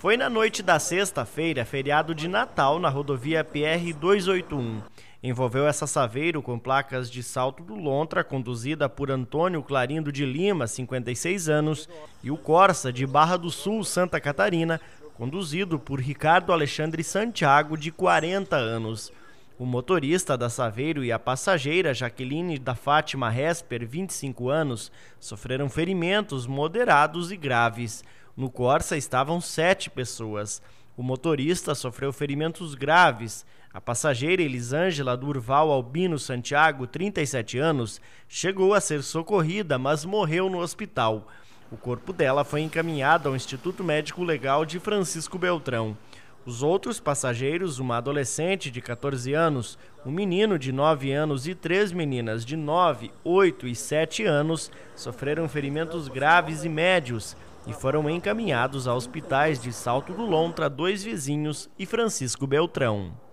Foi na noite da sexta-feira, feriado de Natal, na rodovia PR 281. Envolveu essa Saveiro com placas de salto do Lontra, conduzida por Antônio Clarindo de Lima, 56 anos, e o Corsa de Barra do Sul, Santa Catarina, conduzido por Ricardo Alexandre Santiago, de 40 anos. O motorista da Saveiro e a passageira Jaqueline da Fátima Resper, 25 anos, sofreram ferimentos moderados e graves. No Corsa estavam sete pessoas. O motorista sofreu ferimentos graves. A passageira Elisângela Durval Albino Santiago, 37 anos, chegou a ser socorrida, mas morreu no hospital. O corpo dela foi encaminhado ao Instituto Médico Legal de Francisco Beltrão. Os outros passageiros, uma adolescente de 14 anos, um menino de 9 anos e três meninas de 9, 8 e 7 anos, sofreram ferimentos graves e médios e foram encaminhados a hospitais de Salto do Lontra, Dois Vizinhos e Francisco Beltrão.